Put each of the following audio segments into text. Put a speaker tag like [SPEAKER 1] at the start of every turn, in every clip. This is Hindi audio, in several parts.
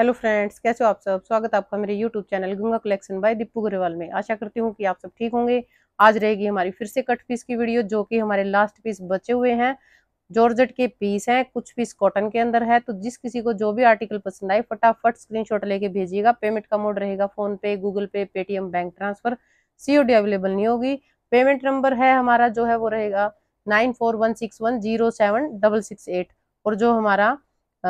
[SPEAKER 1] हेलो फ्रेंड्स कैसे हो आप सब स्वागत है आपका मेरे YouTube channel Ganga collection by Deepu Grewal में आशा करती हूँ कि आप सब ठीक होंगे आज रहेगी हमारी फिर से कट पीस की वीडियो जो कि हमारे लास्ट पीस बचे हुए हैं जॉर्जेट के पीस हैं कुछ पीस कॉटन के अंदर है तो जिस किसी को जो भी आर्टिकल पसंद आए फटाफट स्क्रीनशॉट लेके भेजिएगा पेमेंट का मोड रहेगा phone PhonePe Google Pay Paytm bank transfer COD available नहीं होगी पेमेंट नंबर है हमारा जो है वो रहेगा नाइन और जो हमारा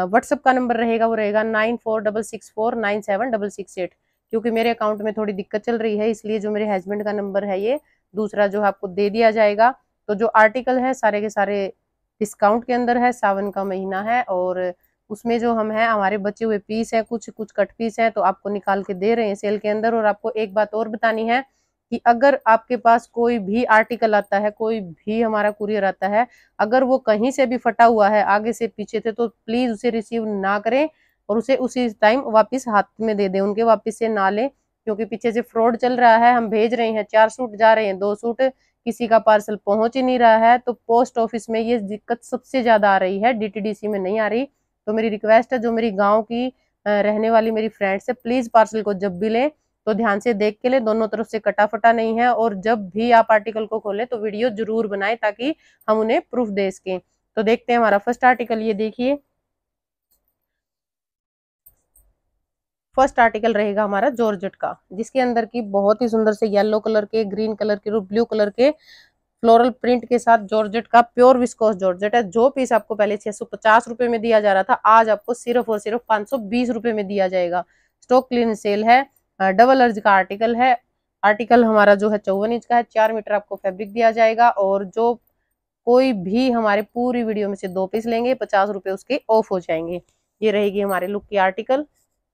[SPEAKER 1] व्हाट्सअप का नंबर रहेगा वो रहेगा nine four double six four nine seven double six eight क्योंकि मेरे अकाउंट में थोड़ी दिक्कत चल रही है इसलिए जो मेरे हस्बैंड का नंबर है ये दूसरा जो आपको दे दिया जाएगा तो जो आर्टिकल है सारे के सारे डिस्काउंट के अंदर है सावन का महीना है और उसमें जो हम है हमारे बचे हुए पीस हैं कुछ कुछ कट पीस हैं तो आपको निकाल के दे रहे हैं सेल के अंदर और आपको एक बात और बतानी है कि अगर आपके पास कोई भी आर्टिकल आता है कोई भी हमारा कुरियर आता है अगर वो कहीं से भी फटा हुआ है आगे से पीछे से तो प्लीज उसे रिसीव ना करें और उसे उसी टाइम वापस हाथ में दे दें उनके वापस से ना लें क्योंकि पीछे से फ्रॉड चल रहा है हम भेज रहे हैं चार सूट जा रहे हैं दो सूट किसी का पार्सल पहुंच ही नहीं रहा है तो पोस्ट ऑफिस में ये दिक्कत सबसे ज्यादा आ रही है डीटीडीसी में नहीं आ रही तो मेरी रिक्वेस्ट है जो मेरी गाँव की रहने वाली मेरी फ्रेंड्स है प्लीज पार्सल को जब भी लें तो ध्यान से देख के ले दोनों तरफ से कटाफटा नहीं है और जब भी आप आर्टिकल को खोलें तो वीडियो जरूर बनाएं ताकि हम उन्हें प्रूफ दे सके तो देखते हैं हमारा फर्स्ट आर्टिकल ये देखिए फर्स्ट आर्टिकल रहेगा हमारा जॉर्जेट का जिसके अंदर की बहुत ही सुंदर से येलो कलर के ग्रीन कलर के और ब्लू कलर के फ्लोरल प्रिंट के साथ जॉर्जेट का प्योर विस्कोस जॉर्जेट है जो पीस आपको पहले छह रुपए में दिया जा रहा था आज आपको सिर्फ और सिर्फ पांच सौ में दिया जाएगा स्टॉक क्लीन सेल है डबल अर्ज का आर्टिकल है आर्टिकल हमारा जो है चौवन इंच का है चार मीटर आपको फैब्रिक दिया जाएगा और जो कोई भी हमारे पूरी वीडियो में से दो पीस लेंगे पचास रुपये उसके ऑफ हो जाएंगे ये रहेगी हमारे लुक की आर्टिकल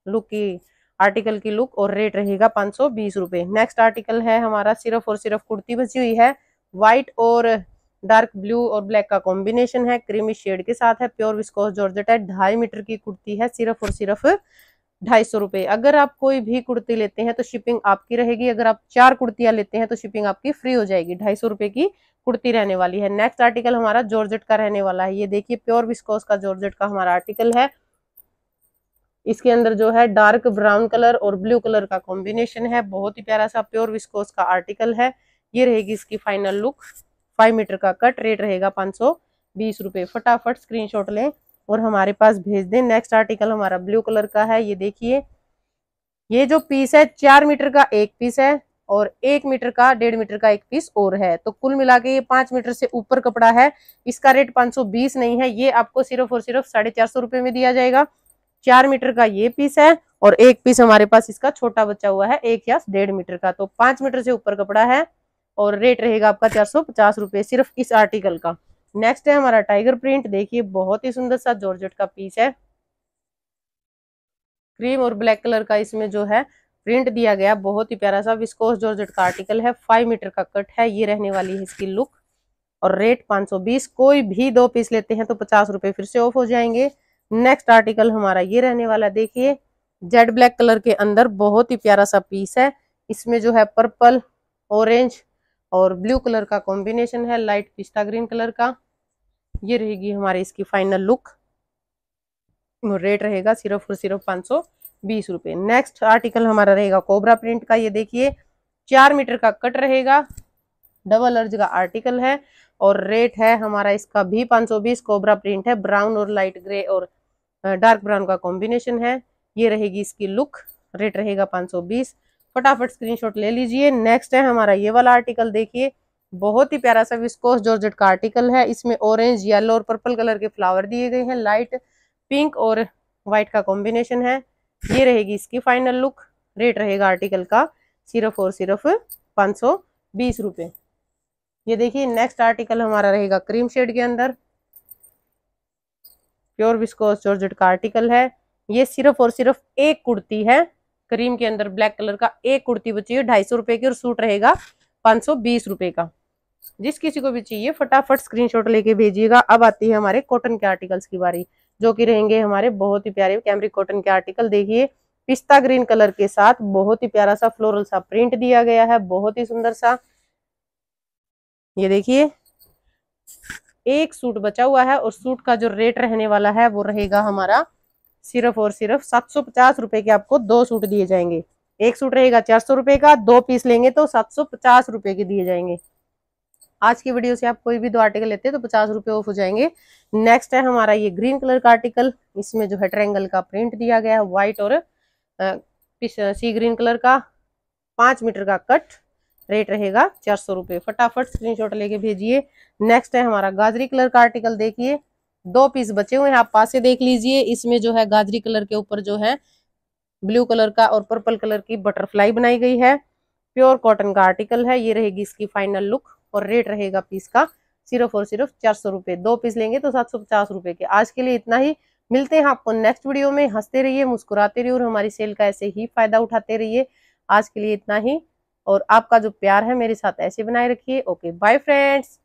[SPEAKER 1] लुक की आर्टिकल की लुक और रेट रहेगा पाँच सौ बीस रुपये नेक्स्ट आर्टिकल है हमारा सिर्फ और सिर्फ कुर्ती बची हुई है वाइट और डार्क ब्लू और ब्लैक का कॉम्बिनेशन है क्रीमी शेड के साथ है प्योर विस्कोस जॉर्जेट है ढाई मीटर की कुर्ती है सिर्फ और सिर्फ ढाई सौ रुपए अगर आप कोई भी कुर्ती लेते हैं तो शिपिंग आपकी रहेगी अगर आप चार कुर्तियां लेते हैं तो शिपिंग आपकी फ्री हो जाएगी ढाई सौ रुपये की कुर्ती रहने वाली है नेक्स्ट आर्टिकल हमारा जॉर्जेट का रहने वाला है ये देखिए प्योर विस्कोस का जॉर्जेट का हमारा आर्टिकल है इसके अंदर जो है डार्क ब्राउन कलर और ब्लू कलर का कॉम्बिनेशन है बहुत ही प्यारा सा प्योर विस्कोस का आर्टिकल है ये रहेगी इसकी फाइनल लुक फाइव मीटर का कट रेट रहेगा पांच सौ बीस रुपये फटाफट स्क्रीनशॉट लें और हमारे पास भेज दें नेक्स्ट आर्टिकल हमारा ब्लू कलर का है ये देखिए ये जो पीस है चार मीटर का एक पीस है और एक मीटर का डेढ़ मीटर का एक पीस और है तो कुल मिला के ये पांच मीटर से ऊपर कपड़ा है इसका रेट 520 नहीं है ये आपको सिर्फ और सिर्फ साढ़े चार सौ रुपए में दिया जाएगा चार मीटर का ये पीस है और एक पीस हमारे पास इसका छोटा बचा हुआ है एक या डेढ़ मीटर का तो पांच मीटर से ऊपर कपड़ा है और रेट रहेगा आपका चार सौ पचास रुपये सिर्फ इस आर्टिकल का नेक्स्ट है हमारा टाइगर प्रिंट देखिए बहुत ही सुंदर सा जॉर्जेट का पीस है क्रीम और ब्लैक कलर का इसमें जो है प्रिंट दिया गया बहुत ही प्यारा सा विस्कोस जॉर्जेट का आर्टिकल है फाइव मीटर का कट है ये रहने वाली है इसकी लुक और रेट 520 कोई भी दो पीस लेते हैं तो पचास रुपए फिर से ऑफ हो जाएंगे नेक्स्ट आर्टिकल हमारा ये रहने वाला देखिए जेड ब्लैक कलर के अंदर बहुत ही प्यारा सा पीस है इसमें जो है पर्पल ऑरेंज और ब्लू कलर का कॉम्बिनेशन है लाइट पिस्ता ग्रीन कलर का ये रहेगी हमारी इसकी फाइनल लुक रेट रहेगा सिर्फ और सिर्फ पाँच सौ बीस रुपये नेक्स्ट आर्टिकल हमारा रहेगा कोबरा प्रिंट का ये देखिए चार मीटर का कट रहेगा डबल अर्ज का आर्टिकल है और रेट है हमारा इसका भी 520 कोबरा प्रिंट है ब्राउन और लाइट ग्रे और डार्क ब्राउन का कॉम्बिनेशन है ये रहेगी इसकी लुक रेट रहेगा बीस फटाफट स्क्रीनशॉट ले लीजिए नेक्स्ट है हमारा ये वाला आर्टिकल देखिए बहुत ही प्यारा सा विस्कोस जॉर्जेट का आर्टिकल है इसमें ऑरेंज येलो और पर्पल कलर के फ्लावर दिए गए हैं लाइट पिंक और व्हाइट का कॉम्बिनेशन है ये रहेगी इसकी फाइनल लुक रेट रहेगा आर्टिकल का सिर्फ और सिर्फ पाँच सौ बीस रुपये ये देखिए नेक्स्ट आर्टिकल हमारा रहेगा क्रीम शेड के अंदर प्योर विस्कोस जॉर्जेट का आर्टिकल है ये सिर्फ और सिर्फ एक कुर्ती है क्रीम के अंदर ब्लैक कलर का एक कुर्ती बची है ढाई सौ रुपए की और सूट रहेगा पांच सौ बीस रुपए का जिस किसी को भी चाहिए फटाफट स्क्रीनशॉट लेके भेजिएगा अब आती है हमारे कॉटन के आर्टिकल्स की बारी जो कि रहेंगे हमारे बहुत ही प्यारे कैमरी कॉटन के आर्टिकल देखिए पिस्ता ग्रीन कलर के साथ बहुत ही प्यारा सा फ्लोरल सा प्रिंट दिया गया है बहुत ही सुंदर सा ये देखिए एक सूट बचा हुआ है और सूट का जो रेट रहने वाला है वो रहेगा हमारा सिर्फ और सिर्फ सात सौ पचास रुपए के आपको दो सूट दिए जाएंगे एक सूट रहेगा चार सौ रुपए का दो पीस लेंगे तो सात सौ पचास रुपए के दिए जाएंगे आज की वीडियो से आप कोई भी दो आर्टिकल लेते हैं तो पचास रुपए ऑफ हो जाएंगे नेक्स्ट है हमारा ये ग्रीन कलर का आर्टिकल इसमें जो है ट्रेंगल का प्रिंट दिया गया है व्हाइट और सी ग्रीन कलर का पांच मीटर का कट रेट रहेगा चार सौ रुपए फटाफट स्क्रीनशॉट लेके भेजिए नेक्स्ट है हमारा गाजरी कलर का आर्टिकल देखिए दो पीस बचे हुए हैं आप पास से देख लीजिए इसमें जो है गाजरी कलर के ऊपर जो है ब्लू कलर का और पर्पल कलर की बटरफ्लाई बनाई गई है प्योर कॉटन का आर्टिकल है ये रहेगी इसकी फाइनल लुक और रेट रहेगा पीस का सिर्फ और सिर्फ चार सौ रुपए दो पीस लेंगे तो सात सौ पचास रुपए के आज के लिए इतना ही मिलते हैं आपको नेक्स्ट वीडियो में हंसते रहिए मुस्कुराते रहिए और हमारी सेल का ऐसे ही फायदा उठाते रहिए आज के लिए इतना ही और आपका जो प्यार है मेरे साथ ऐसे बनाए रखिए ओके बाय फ्रेंड्स